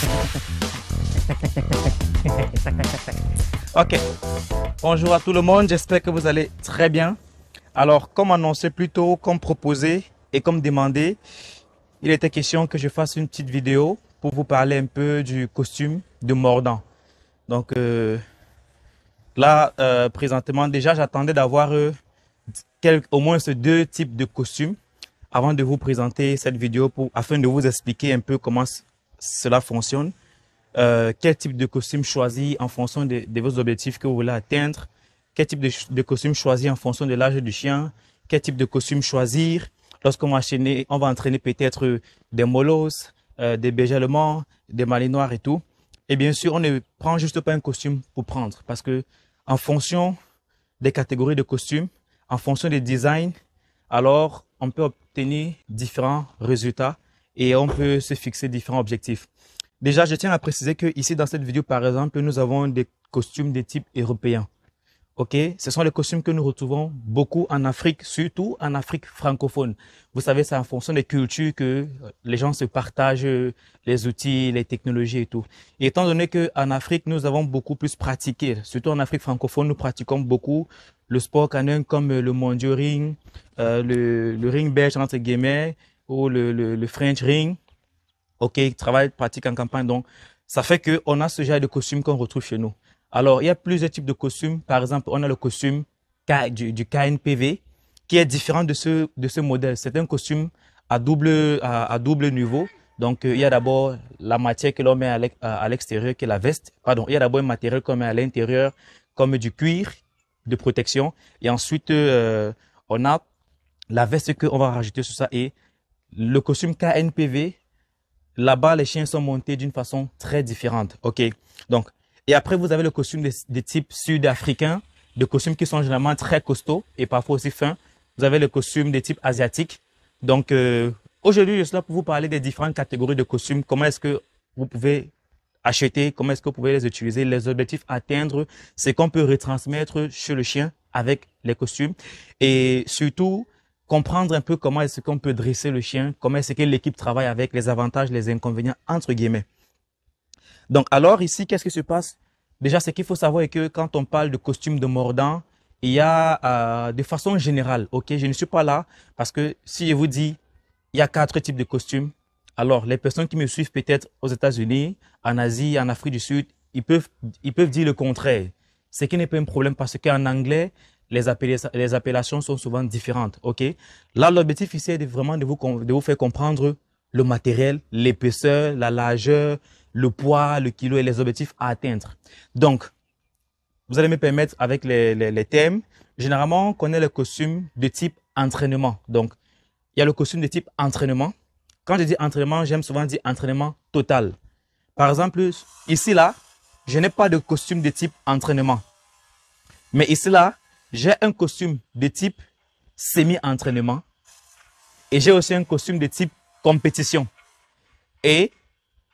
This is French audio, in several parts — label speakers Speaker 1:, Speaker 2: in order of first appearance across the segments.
Speaker 1: Ok. Bonjour
Speaker 2: à tout le monde, j'espère que vous allez très bien. Alors, comme annoncé plus tôt, comme proposé et comme demandé, il était question que je fasse une petite vidéo pour vous parler un peu du costume de mordant. Donc euh, là, euh, présentement, déjà, j'attendais d'avoir euh, au moins ces deux types de costumes avant de vous présenter cette vidéo pour, afin de vous expliquer un peu comment, cela fonctionne, euh, quel type de costume choisir en fonction de, vos objectifs que vous voulez atteindre, quel type de, costume choisir en fonction de l'âge du chien, quel type de costume choisir lorsqu'on va on va entraîner peut-être des molosses, euh, des beiges des malinois et tout. Et bien sûr, on ne prend juste pas un costume pour prendre parce que en fonction des catégories de costumes, en fonction des designs, alors on peut obtenir différents résultats et on peut se fixer différents objectifs. Déjà, je tiens à préciser que ici dans cette vidéo, par exemple, nous avons des costumes de type européen. Ok, ce sont les costumes que nous retrouvons beaucoup en Afrique, surtout en Afrique francophone. Vous savez, c'est en fonction des cultures que les gens se partagent les outils, les technologies et tout. Et étant donné que en Afrique, nous avons beaucoup plus pratiqué, surtout en Afrique francophone, nous pratiquons beaucoup le sport canin comme le mondial ring, euh, le, le ring belge entre guillemets, ou le, French Ring, ok, travail pratique en campagne. Donc, ça fait qu'on a ce genre de costume qu'on retrouve chez nous. Alors, il y a plusieurs types de costumes. Par exemple, on a le costume du, KNPV, qui est différent de ce, de ce modèle. C'est un costume à double, à, double niveau. Donc, euh, il y a d'abord la matière que l'on met à l'extérieur, qui est la veste. Pardon, il y a d'abord un matériel qu'on met à l'intérieur, comme du cuir de protection. Et ensuite, euh, on a la veste qu'on va rajouter sur ça et le costume KNPV, là-bas, les chiens sont montés d'une façon très différente. OK. Donc, et après, vous avez le costume des, types sud-africains, de costumes qui sont généralement très costauds et parfois aussi fins. Vous avez le costume des types asiatiques. Donc, euh, aujourd'hui, je suis là pour vous parler des différentes catégories de costumes. Comment est-ce que vous pouvez acheter, comment est-ce que vous pouvez les utiliser, les objectifs à atteindre, c'est qu'on peut retransmettre chez le chien avec les costumes. Et surtout, comprendre un peu comment est-ce qu'on peut dresser le chien, comment est-ce que l'équipe travaille avec les avantages, les inconvénients, entre guillemets. Donc alors ici, qu'est-ce qui se passe Déjà, ce qu'il faut savoir est que quand on parle de costume de mordant, il y a euh, de façon générale, ok, je ne suis pas là parce que si je vous dis, il y a quatre types de costumes, alors les personnes qui me suivent peut-être aux États-Unis, en Asie, en Afrique du Sud, ils peuvent, ils peuvent dire le contraire. Ce qui n'est pas un problème parce qu'en anglais, les, appellations sont souvent différentes. Ok, là l'objectif ici est de vraiment de vous faire comprendre le matériel, l'épaisseur, la largeur, le poids, le kilo et les objectifs à atteindre. Donc, vous allez me permettre avec les, les thèmes. Généralement, on connaît le costume de type entraînement. Donc, il y a le costume de type entraînement. Quand je dis entraînement, j'aime souvent dire entraînement total. Par exemple, ici là, je n'ai pas de costume de type entraînement. Mais ici là, j'ai un costume de type semi-entraînement et j'ai aussi un costume de type compétition. Et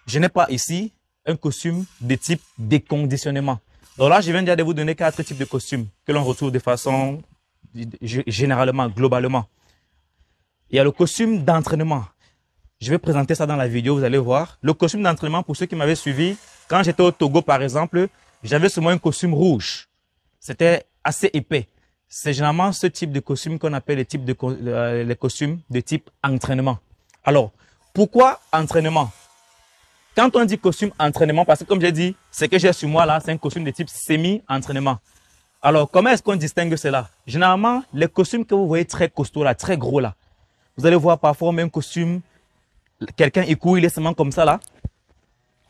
Speaker 2: je n'ai pas ici un costume de type déconditionnement. Donc là, je viens déjà de vous donner quatre types de costumes que l'on retrouve de façon généralement, globalement. Il y a le costume d'entraînement. Je vais présenter ça dans la vidéo, vous allez voir. Le costume d'entraînement, pour ceux qui m'avaient suivi, quand j'étais au Togo, par exemple, j'avais seulement un costume rouge. C'était assez épais. C'est généralement ce type de costume qu'on appelle les, types de, euh, les costumes de type entraînement. Alors, pourquoi entraînement Quand on dit costume entraînement, parce que comme j'ai dit, ce que j'ai sur moi là, c'est un costume de type semi-entraînement. Alors, comment est-ce qu'on distingue cela Généralement, les costumes que vous voyez très costauds là, très gros là, vous allez voir parfois même costume, quelqu'un il court, il est seulement comme ça là,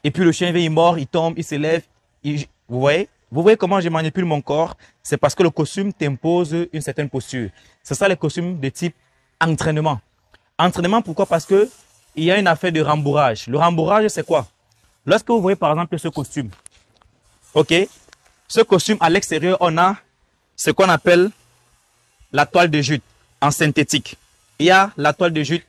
Speaker 2: et puis le chien il mord, il tombe, il se lève, il... vous voyez vous voyez comment je manipule mon corps C'est parce que le costume t'impose une certaine posture. C'est ça les costumes de type entraînement. Entraînement, pourquoi Parce que il y a une affaire de rembourrage. Le rembourrage, c'est quoi Lorsque vous voyez par exemple ce costume, ok, ce costume à l'extérieur, on a ce qu'on appelle la toile de jute en synthétique. Il y a la toile de jute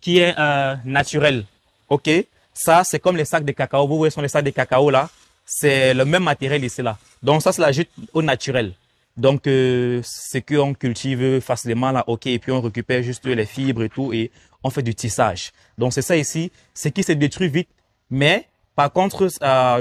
Speaker 2: qui est euh, naturelle, ok. Ça, c'est comme les sacs de cacao. Vous voyez, ce sont les sacs de cacao là c'est le même matériel ici là. Donc ça, c'est la au naturel. Donc euh, c'est qu'on cultive facilement là, ok, et puis on récupère juste les fibres et tout, et on fait du tissage. Donc c'est ça ici, c'est qui se détruit vite, mais par contre,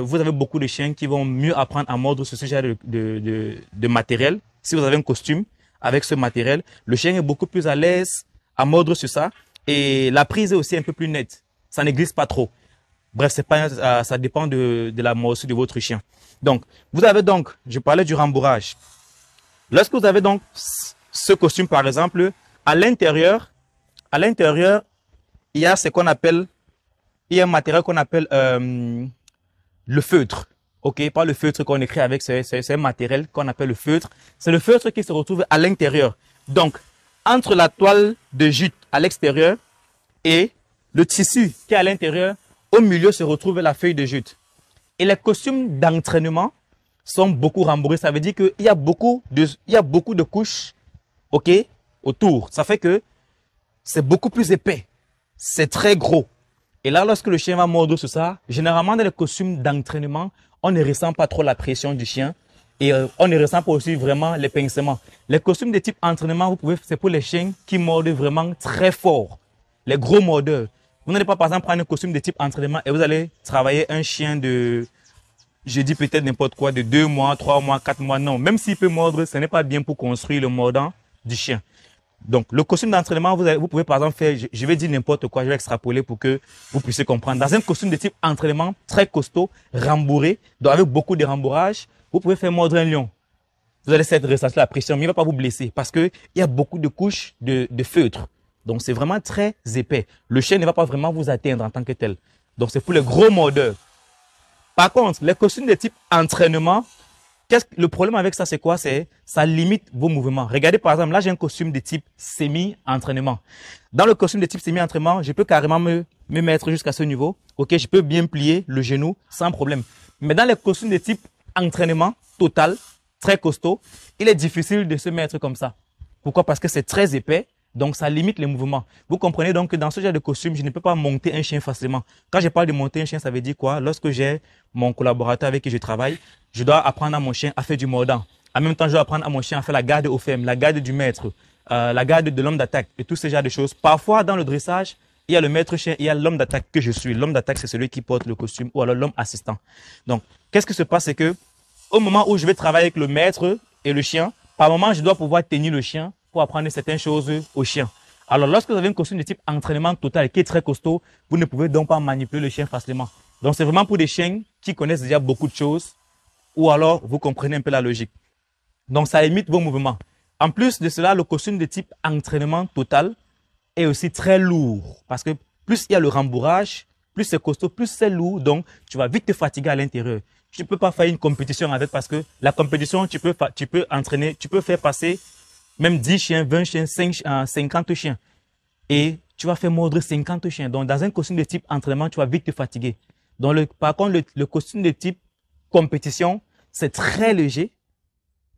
Speaker 2: vous avez beaucoup de chiens qui vont mieux apprendre à mordre ce genre de, de, matériel. Si vous avez un costume avec ce matériel, le chien est beaucoup plus à l'aise à mordre sur ça, et la prise est aussi un peu plus nette. Ça glisse pas trop. Bref, c'est pas, euh, ça, dépend de, de la morceau de votre chien. Donc, vous avez donc, je parlais du rembourrage. Lorsque vous avez donc ce costume, par exemple, à l'intérieur, à l'intérieur, il y a ce qu'on appelle, il y a un matériel qu'on appelle euh, le feutre. Ok, pas le feutre qu'on écrit avec, c'est un matériel qu'on appelle le feutre. C'est le feutre qui se retrouve à l'intérieur. Donc, entre la toile de jute à l'extérieur et le tissu qui est à l'intérieur, au milieu se retrouve la feuille de jute. Et les costumes d'entraînement sont beaucoup rembourrés. Ça veut dire qu'il y, a beaucoup de, il y a beaucoup de couches ok, autour. Ça fait que c'est beaucoup plus épais. C'est très gros. Et là, lorsque le chien va mordre sur ça, généralement dans les costumes d'entraînement, on ne ressent pas trop la pression du chien et euh, on ne ressent pas aussi vraiment les pincements. Les costumes de type entraînement, vous pouvez, c'est pour les chiens qui mordent vraiment très fort, les gros mordeurs. Vous n'allez pas, par exemple, prendre un costume de type entraînement et vous allez travailler un chien de, je dis peut-être n'importe quoi, de deux mois, trois mois, quatre mois. Non, même s'il peut mordre, ce n'est pas bien pour construire le mordant du chien. Donc, le costume d'entraînement, vous, vous, pouvez par exemple faire, je, vais dire n'importe quoi, je vais extrapoler pour que vous puissiez comprendre. Dans un costume de type entraînement, très costaud, rembourré, donc avec beaucoup de rembourrage, vous pouvez faire mordre un lion. Vous allez cette ressentir la pression, mais il ne va pas vous blesser parce que il y a beaucoup de couches de feutre. Donc, c'est vraiment très épais. Le chien ne va pas vraiment vous atteindre en tant que tel. Donc, c'est pour les gros mordeurs. Par contre, les costumes de type entraînement, qu'est-ce le problème avec ça, c'est quoi? C'est, ça limite vos mouvements. Regardez, par exemple, là, j'ai un costume de type semi-entraînement. Dans le costume de type semi-entraînement, je peux carrément me, me mettre jusqu'à ce niveau. OK, je peux bien plier le genou sans problème. Mais dans les costumes de type entraînement total, très costaud, il est difficile de se mettre comme ça. Pourquoi? Parce que c'est très épais. Donc, ça limite les mouvements. Vous comprenez donc que dans ce genre de costume, je ne peux pas monter un chien facilement. Quand je parle de monter un chien, ça veut dire quoi Lorsque j'ai mon collaborateur avec qui je travaille, je dois apprendre à mon chien à faire du mordant. En même temps, je dois apprendre à mon chien à faire la garde au ferme, la garde du maître, euh, la garde de l'homme d'attaque et tout ce genre de choses. Parfois, dans le dressage, il y a le maître chien, il y a l'homme d'attaque que je suis. L'homme d'attaque, c'est celui qui porte le costume ou alors l'homme assistant. Donc, qu'est-ce qui se passe C'est que au moment où je vais travailler avec le maître et le chien, par moment, je dois pouvoir tenir le chien pour apprendre certaines choses au chien. Alors, lorsque vous avez une costume de type entraînement total qui est très costaud, vous ne pouvez donc pas manipuler le chien facilement. Donc, c'est vraiment pour des chiens qui connaissent déjà beaucoup de choses ou alors vous comprenez un peu la logique. Donc, ça limite vos mouvements. En plus de cela, le costume de type entraînement total est aussi très lourd parce que plus il y a le rembourrage, plus c'est costaud, plus c'est lourd. Donc, tu vas vite te fatiguer à l'intérieur. Tu ne peux pas faire une compétition avec parce que la compétition, tu peux, tu peux entraîner, tu peux faire passer même 10 chiens, 20 chiens, 5, 50 euh, chiens. Et tu vas faire mordre 50 chiens. Donc, dans un costume de type entraînement, tu vas vite te fatiguer. donc par contre, le, costume de type compétition, c'est très léger.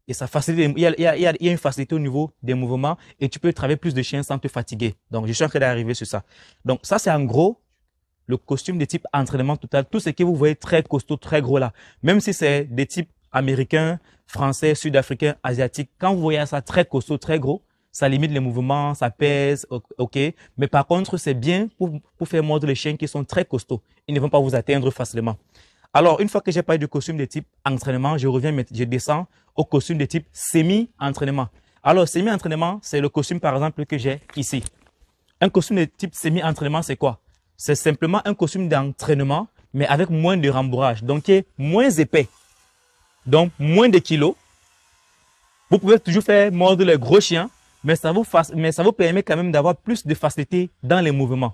Speaker 2: Et ça facilite, il y, a, une facilité au niveau des mouvements et tu peux travailler plus de chiens sans te fatiguer. Donc, je suis en train d'arriver sur ça. Donc, ça, c'est en gros le costume de type entraînement total. Tout ce que vous voyez très costaud, très gros là. Même si c'est des types américains, français, sud-africains, asiatiques, quand vous voyez ça très costaud, très gros, ça limite les mouvements, ça pèse, ok. Mais par contre, c'est bien pour, pour faire mordre les chiens qui sont très costauds. Ils ne vont pas vous atteindre facilement. Alors, une fois que j'ai parlé du costume de type entraînement, je reviens, je descends au costume de type semi-entraînement. Alors, semi-entraînement, c'est le costume, par exemple, que j'ai ici. Un costume de type semi-entraînement, c'est quoi? C'est simplement un costume d'entraînement, mais avec moins de rembourrage, donc qui est moins épais donc moins de kilos. Vous pouvez toujours faire mordre les gros chiens, mais ça vous, mais ça vous permet quand même d'avoir plus de facilité dans les mouvements.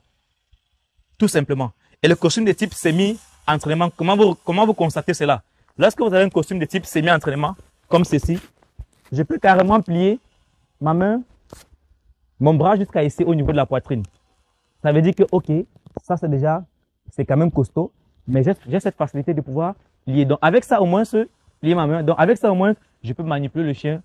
Speaker 2: Tout simplement. Et le costume de type semi-entraînement, comment vous, comment vous constatez cela Lorsque vous avez un costume de type semi-entraînement, comme ceci, je peux carrément plier ma main, mon bras jusqu'à ici au niveau de la poitrine. Ça veut dire que, ok, ça c'est déjà, c'est quand même costaud, mais j'ai cette facilité de pouvoir lier. Donc avec ça, au moins, ce... Donc, avec ça, au moins, je peux manipuler le chien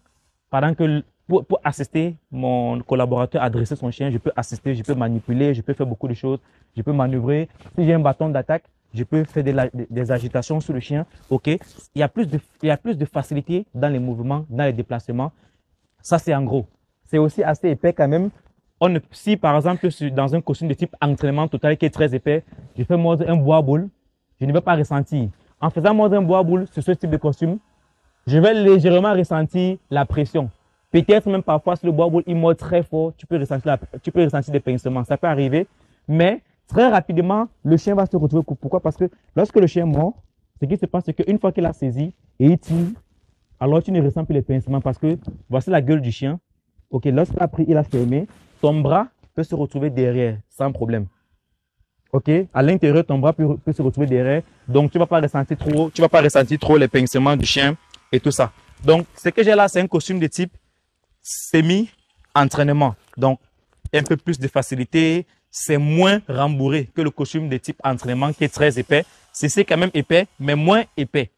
Speaker 2: pendant que, pour, pour assister mon collaborateur à dresser son chien, je peux assister, je peux manipuler, je peux faire beaucoup de choses, je peux manœuvrer. Si j'ai un bâton d'attaque, je peux faire des, des, agitations sur le chien. OK. Il y a plus de, il y a plus de facilité dans les mouvements, dans les déplacements. Ça, c'est en gros. C'est aussi assez épais quand même. On, si par exemple, dans un costume de type entraînement total qui est très épais, je fais moi un bois boule, je ne vais pas ressentir en faisant moi un bois boule sur ce type de costume, je vais légèrement ressentir la pression. Peut-être même parfois, si le bois boule il mord très fort, tu peux ressentir, des pincements. Ça peut arriver, mais très rapidement, le chien va se retrouver. Pourquoi Parce que lorsque le chien mord, ce qui se passe, c'est qu'une fois qu'il a saisi et il tire, alors tu ne ressens plus les pincements parce que voici la gueule du chien. Ok, lorsqu'il a pris, il a fermé, ton bras peut se retrouver derrière sans problème ok À l'intérieur, ton bras peut, se retrouver derrière. Donc, tu vas pas ressentir trop, tu vas pas ressentir trop les pincements du chien et tout ça. Donc, ce que j'ai là, c'est un costume de type semi-entraînement. Donc, un peu plus de facilité, c'est moins rembourré que le costume de type entraînement qui est très épais. C'est quand même épais, mais moins épais.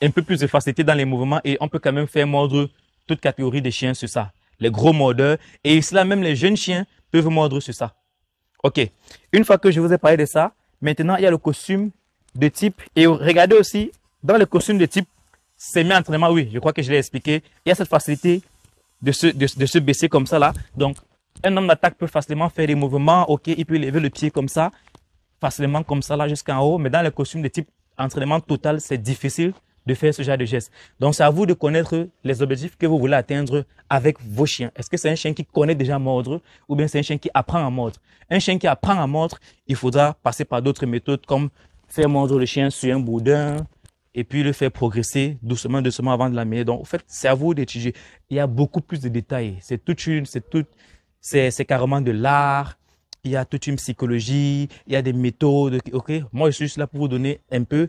Speaker 2: Un peu plus de facilité dans les mouvements et on peut quand même faire mordre toute catégorie de chiens sur ça. Les gros mordeurs et cela même les jeunes chiens peuvent mordre sur ça. Ok. Une fois que je vous ai parlé de ça, maintenant, il y a le costume de type. Et regardez aussi, dans le costume de type semi-entraînement, oui, je crois que je l'ai expliqué, il y a cette facilité de se, de, de se baisser comme ça, là. Donc, un homme d'attaque peut facilement faire des mouvements. Ok, il peut lever le pied comme ça, facilement comme ça, là, jusqu'en haut. Mais dans le costume de type entraînement total, c'est difficile de faire ce genre de geste. Donc, c'est à vous de connaître les objectifs que vous voulez atteindre avec vos chiens. Est-ce que c'est un chien qui connaît déjà mordre ou bien c'est un chien qui apprend à mordre Un chien qui apprend à mordre, il faudra passer par d'autres méthodes comme faire mordre le chien sur un boudin et puis le faire progresser doucement, doucement avant de l'amener. Donc, en fait, c'est à vous d'étudier. Il y a beaucoup plus de détails. C'est toute une, c'est tout, c'est, c'est carrément de l'art. Il y a toute une psychologie, il y a des méthodes. Ok, moi je suis juste là pour vous donner un peu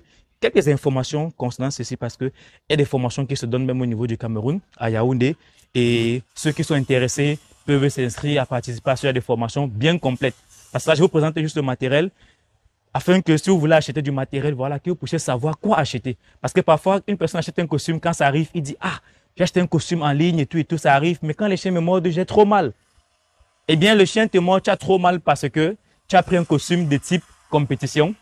Speaker 2: quelques informations concernant ceci parce qu'il y a des formations qui se donnent même au niveau du Cameroun, à Yaoundé. Et ceux qui sont intéressés peuvent s'inscrire à participer à des formations bien complètes. Parce que là, je vous présente juste le matériel afin que si vous voulez acheter du matériel, voilà, que vous puissiez savoir quoi acheter. Parce que parfois, une personne achète un costume, quand ça arrive, il dit, ah, j'ai acheté un costume en ligne et tout et tout, ça arrive, mais quand les chiens me mordent, j'ai trop mal. Eh bien, le chien te mord, tu as trop mal parce que tu as pris un costume de type compétition,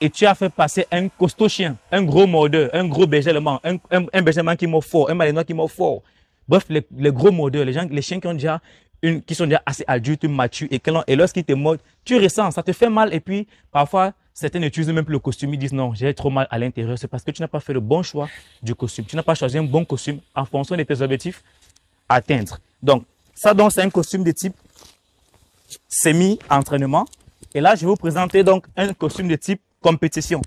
Speaker 2: et tu as fait passer un costaud chien, un gros mordeur, un gros bergerman, un, un, qui mord fort, un malinois qui mord fort. Bref, les, gros mordeurs, les, gens, les chiens qui ont déjà une, qui sont déjà assez adultes, matures, et, et lorsqu'ils te mordent, tu ressens, ça te fait mal, et puis, parfois, certains n'utilisent même plus le costume, ils disent non, j'ai trop mal à l'intérieur, c'est parce que tu n'as pas fait le bon choix du costume. Tu n'as pas choisi un bon costume en fonction de tes objectifs à atteindre. Donc, ça donc, c'est un costume de type semi-entraînement. Et là, je vais vous présenter donc un costume de type compétition.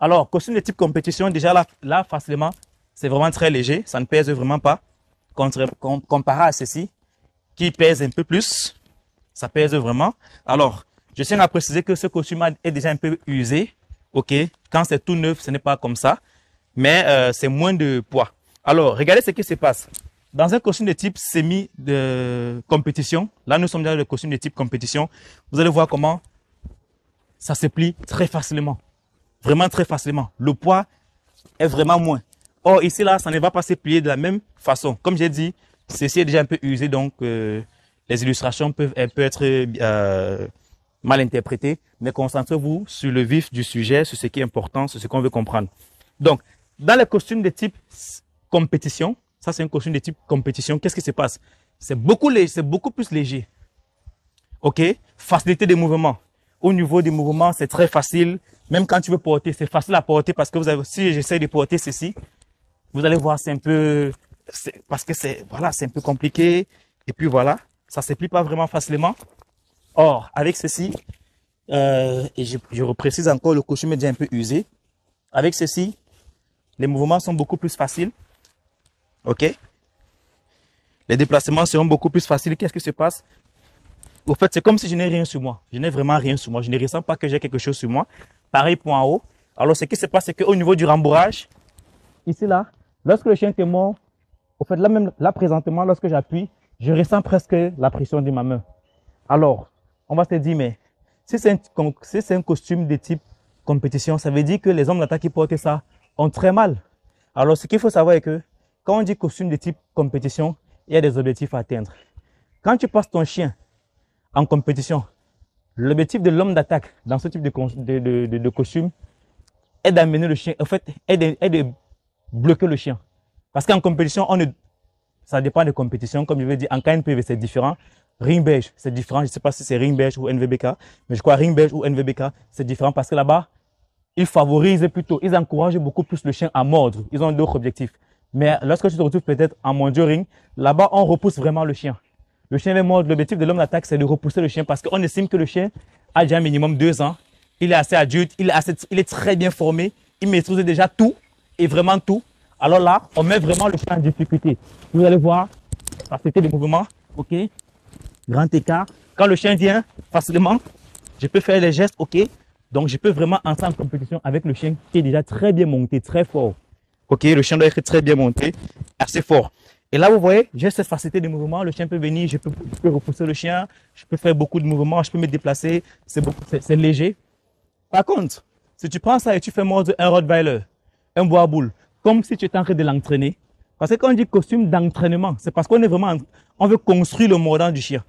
Speaker 2: Alors, costume de type compétition, déjà là, là facilement, c'est vraiment très léger, ça ne pèse vraiment pas. Comparé à ceci, qui pèse un peu plus, ça pèse vraiment. Alors, je tiens à préciser que ce costume est déjà un peu usé. OK, quand c'est tout neuf, ce n'est pas comme ça, mais euh, c'est moins de poids. Alors, regardez ce qui se passe. Dans un costume de type semi de euh, compétition, là nous sommes dans le costume de type compétition, vous allez voir comment ça se plie très facilement. Vraiment très facilement. Le poids est vraiment moins. Or, ici, là, ça ne va pas se plier de la même façon. Comme j'ai dit, ceci est déjà un peu usé, donc euh, les illustrations peuvent euh, être euh, mal interprétées. Mais concentrez-vous sur le vif du sujet, sur ce qui est important, sur ce qu'on veut comprendre. Donc, dans les costumes de type compétition, ça c'est un costume de type compétition, qu'est-ce qui se passe C'est beaucoup, beaucoup plus léger. OK Facilité des mouvements au niveau des mouvements, c'est très facile. Même quand tu veux porter, c'est facile à porter parce que vous avez, si j'essaie de porter ceci, vous allez voir, c'est un peu, parce que c'est, voilà, c'est un peu compliqué. Et puis voilà, ça se plie pas vraiment facilement. Or, avec ceci, euh, et je, reprécise encore, le costume est déjà un peu usé. Avec ceci, les mouvements sont beaucoup plus faciles. OK? Les déplacements seront beaucoup plus faciles. Qu'est-ce qui se passe? au fait, c'est comme si je n'ai rien sur moi. Je n'ai vraiment rien sur moi. Je ne ressens pas que j'ai quelque chose sur moi. Pareil pour en haut. Alors, ce qui se passe, c'est qu'au niveau du rembourrage, ici, là, lorsque le chien est mort, au fait, là, même, là, présentement, lorsque j'appuie, je ressens presque la pression de ma main. Alors, on va se dire, mais si c'est un, un costume de type compétition, ça veut dire que les hommes d'attaque qui portent ça ont très mal. Alors, ce qu'il faut savoir est que quand on dit costume de type compétition, il y a des objectifs à atteindre. Quand tu passes ton chien en compétition. L'objectif de l'homme d'attaque dans ce type de, de, costume est d'amener le chien, en fait, est de, bloquer le chien. Parce qu'en compétition, on ça dépend des compétitions, comme je vais dire, en KNPV, c'est différent. Ring beige, c'est différent. Je ne sais pas si c'est ring beige ou NVBK, mais je crois ring beige ou NVBK, c'est différent parce que là-bas, ils favorisent plutôt, ils encouragent beaucoup plus le chien à mordre. Ils ont d'autres objectifs. Mais lorsque tu te retrouves peut-être en Monduring, ring, là-bas, on repousse vraiment le chien. Le chien est mort. L'objectif de l'homme d'attaque, c'est de repousser le chien parce qu'on estime que le chien a déjà un minimum deux ans. Il est assez adulte, il est, assez, il est très bien formé, il maîtrise déjà tout et vraiment tout. Alors là, on met vraiment le chien en difficulté. Vous allez voir, facilité de mouvement, ok, grand écart. Quand le chien vient facilement, je peux faire les gestes, ok. Donc je peux vraiment entrer en compétition avec le chien qui est déjà très bien monté, très fort. Ok, le chien doit être très bien monté, assez fort. Et là, vous voyez, j'ai cette facilité de mouvement. Le chien peut venir, je peux, repousser le chien, je peux faire beaucoup de mouvements, je peux me déplacer. C'est c'est léger. Par contre, si tu prends ça et tu fais mordre un Rottweiler, un bois boule, comme si tu étais en train de l'entraîner, parce que quand on dit costume d'entraînement, c'est parce qu'on est vraiment, on veut construire le mordant du chien.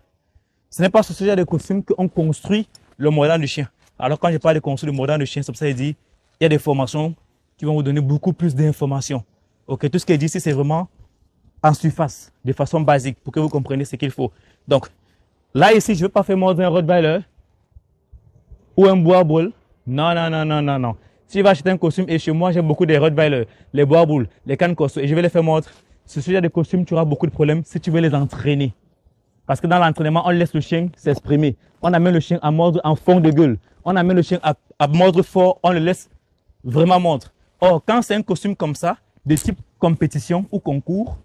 Speaker 2: Ce n'est pas ce genre de costume qu'on construit le mordant du chien. Alors quand je parle de construire le mordant du chien, c'est pour ça qu'il dit, il y a des formations qui vont vous donner beaucoup plus d'informations. Ok, tout ce qu'il dit ici, c'est vraiment en surface, de façon basique, pour que vous compreniez ce qu'il faut. Donc, là ici, je ne veux pas faire mordre un Rottweiler ou un bois boule. Non, non, non, non, non, non. Si je vais acheter un costume et chez moi, j'ai beaucoup de Rottweiler, les bois boules, les cannes et je vais les faire mordre, ce sujet des costumes, tu auras beaucoup de problèmes si tu veux les entraîner. Parce que dans l'entraînement, on laisse le chien s'exprimer. On amène le chien à mordre en fond de gueule. On amène le chien à, à mordre fort. On le laisse vraiment mordre. Or, quand c'est un costume comme ça, de type compétition ou concours,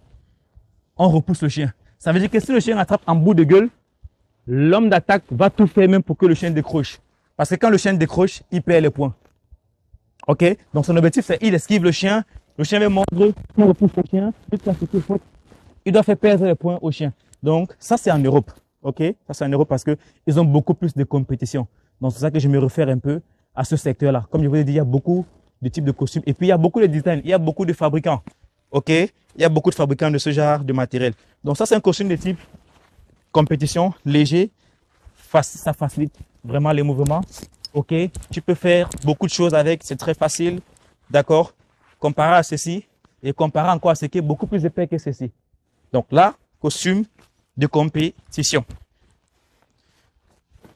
Speaker 2: on repousse le chien. Ça veut dire que si le chien attrape en bout de gueule, l'homme d'attaque va tout faire même pour que le chien décroche. Parce que quand le chien décroche, il perd les points. OK Donc son objectif, c'est il esquive le chien, le chien va montrer on repousse le chien, il doit faire perdre les points au chien. Donc ça, c'est en Europe. OK Ça, c'est en Europe parce que ils ont beaucoup plus de compétition. Donc c'est ça que je me réfère un peu à ce secteur-là. Comme je vous ai dit, il y a beaucoup de types de costumes. Et puis, il y a beaucoup de designs, il y a beaucoup de fabricants. OK Il y a beaucoup de fabricants de ce genre de matériel. Donc ça, c'est un costume de type compétition, léger. Ça facilite vraiment les mouvements. OK Tu peux faire beaucoup de choses avec. C'est très facile. D'accord Comparé à ceci et comparé encore à ce qui est beaucoup plus épais que ceci. Donc là, costume de compétition.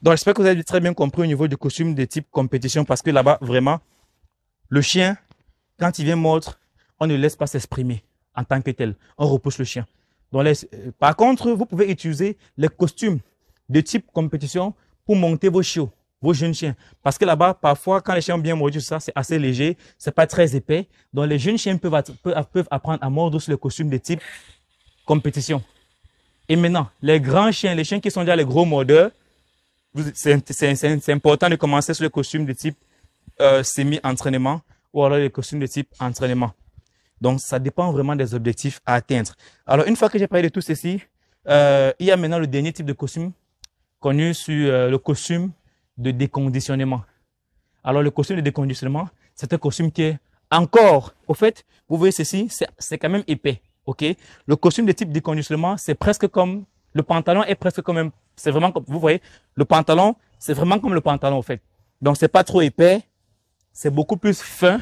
Speaker 2: Donc, j'espère que vous avez très bien compris au niveau du costume de type compétition parce que là-bas, vraiment, le chien, quand il vient mordre, on ne laisse pas s'exprimer en tant que tel. On repousse le chien. Euh, par contre, vous pouvez utiliser les costumes de type compétition pour monter vos chiots, vos jeunes chiens. Parce que là-bas, parfois, quand les chiens ont bien mordu, ça, c'est assez léger, c'est pas très épais. Donc, les jeunes chiens peuvent, apprendre à mordre sur les costumes de type compétition. Et maintenant, les grands chiens, les chiens qui sont déjà les gros mordeurs, c'est important de commencer sur les costumes de type euh, semi-entraînement ou alors les costumes de type entraînement. Donc, ça dépend vraiment des objectifs à atteindre. Alors, une fois que j'ai parlé de tout ceci, euh, il y a maintenant le dernier type de costume connu sur euh, le costume de déconditionnement. Alors, le costume de déconditionnement, c'est un costume qui est encore, au fait, vous voyez ceci, c'est quand même épais, ok Le costume de type déconditionnement, c'est presque comme, le pantalon est presque comme un, c'est vraiment comme, vous voyez, le pantalon, c'est vraiment comme le pantalon, au fait. Donc, c'est pas trop épais, c'est beaucoup plus fin,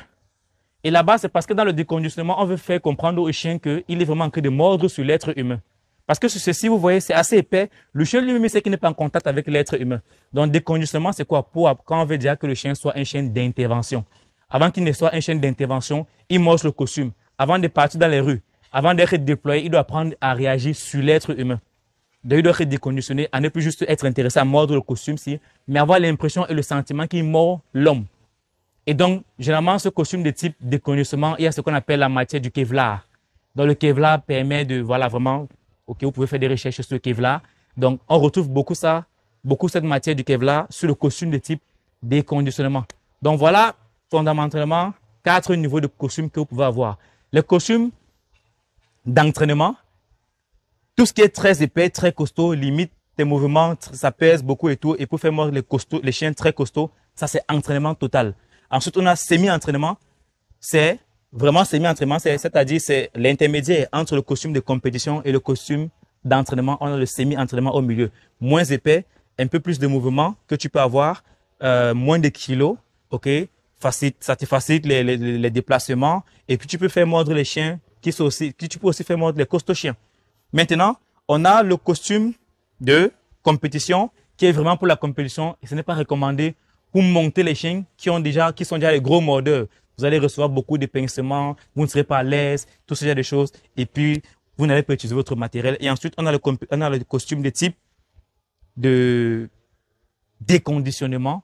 Speaker 2: et là-bas, c'est parce que dans le déconditionnement, on veut faire comprendre au chien qu'il est vraiment en train de mordre sur l'être humain. Parce que ceci, vous voyez, c'est assez épais. Le chien lui-même, c'est qu'il n'est pas en contact avec l'être humain. Donc, déconditionnement, c'est quoi quand on veut dire que le chien soit un chien d'intervention. Avant qu'il ne soit un chien d'intervention, il mange le costume. Avant de partir dans les rues, avant d'être déployé, il doit apprendre à réagir sur l'être humain. Donc, il doit être déconditionné à ne plus juste être intéressé à mordre le costume, mais avoir l'impression et le sentiment qu'il mord l'homme. Et donc, généralement, ce costume de type déconditionnement, il y a ce qu'on appelle la matière du Kevlar. Donc, le Kevlar permet de, voilà, vraiment, OK, vous pouvez faire des recherches sur le Kevlar. Donc, on retrouve beaucoup ça, beaucoup cette matière du Kevlar sur le costume de type déconditionnement. Donc, voilà, fondamentalement, quatre niveaux de costumes que vous pouvez avoir. Le costume d'entraînement, tout ce qui est très épais, très costaud, limite tes mouvements, ça pèse beaucoup et tout. Et pour faire mordre les, les chiens très costauds, ça c'est entraînement total. Ensuite, on a semi-entraînement. C'est vraiment semi-entraînement, c'est-à-dire c'est l'intermédiaire entre le costume de compétition et le costume d'entraînement. On a le semi-entraînement au milieu. Moins épais, un peu plus de mouvement que tu peux avoir, euh, moins de kilos, ok ça te facilite les, déplacements. Et puis, tu peux faire mordre les chiens qui sont aussi, tu peux aussi faire mordre les costauds chiens. Maintenant, on a le costume de compétition qui est vraiment pour la compétition et ce n'est pas recommandé pour monter les chiens qui ont déjà, qui sont déjà les gros mordeurs. Vous allez recevoir beaucoup de pincements, vous ne serez pas à l'aise, tout ce genre de choses. Et puis, vous n'allez pas utiliser votre matériel. Et ensuite, on a le, on a le costume de type de déconditionnement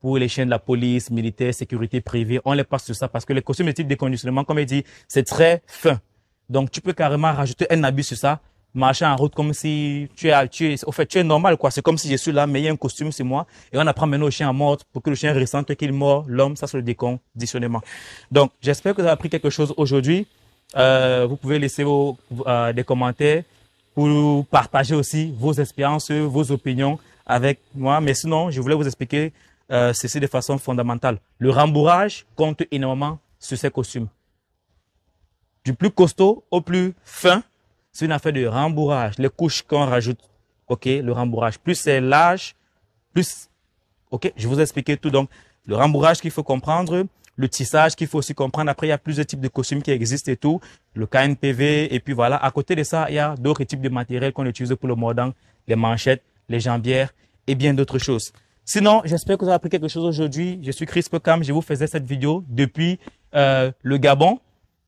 Speaker 2: pour les chiens de la police, militaire, sécurité privée. On les passe sur ça parce que les costumes de type déconditionnement, comme il dit, c'est très fin. Donc, tu peux carrément rajouter un habit sur ça marcher en route comme si tu es, tu es, au fait, tu es normal, quoi. C'est comme si je suis là, mais il y a un costume, c'est moi. Et on apprend maintenant au chien à mordre pour que le chien ressente qu'il mord l'homme. Ça, c'est le déconditionnement. Donc, j'espère que vous avez appris quelque chose aujourd'hui. Euh, vous pouvez laisser vos, euh, des commentaires pour partager aussi vos expériences, vos opinions avec moi. Mais sinon, je voulais vous expliquer euh, ceci de façon fondamentale. Le rembourrage compte énormément sur ces costumes. Du plus costaud au plus fin, c'est une affaire de rembourrage. Les couches qu'on rajoute, OK, le rembourrage. Plus c'est large, plus... OK, je vous ai expliqué tout. Donc, le rembourrage qu'il faut comprendre, le tissage qu'il faut aussi comprendre. Après, il y a plusieurs types de costumes qui existent et tout. Le KNPV, et puis voilà. À côté de ça, il y a d'autres types de matériel qu'on utilise pour le mordant, les manchettes, les jambières et bien d'autres choses. Sinon, j'espère que vous avez appris quelque chose aujourd'hui. Je suis Chris Cam, je vous faisais cette vidéo depuis euh, le Gabon.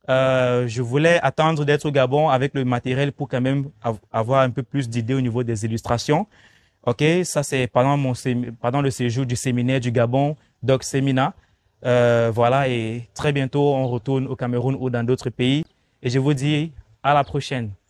Speaker 2: Euh, je voulais attendre d'être au Gabon avec le matériel pour quand même avoir un peu plus d'idées au niveau des illustrations. Ok, ça c'est pendant mon pendant le séjour du séminaire du Gabon, Doc Euh, voilà, et très bientôt on retourne au Cameroun ou dans d'autres pays. Et je vous dis à la prochaine.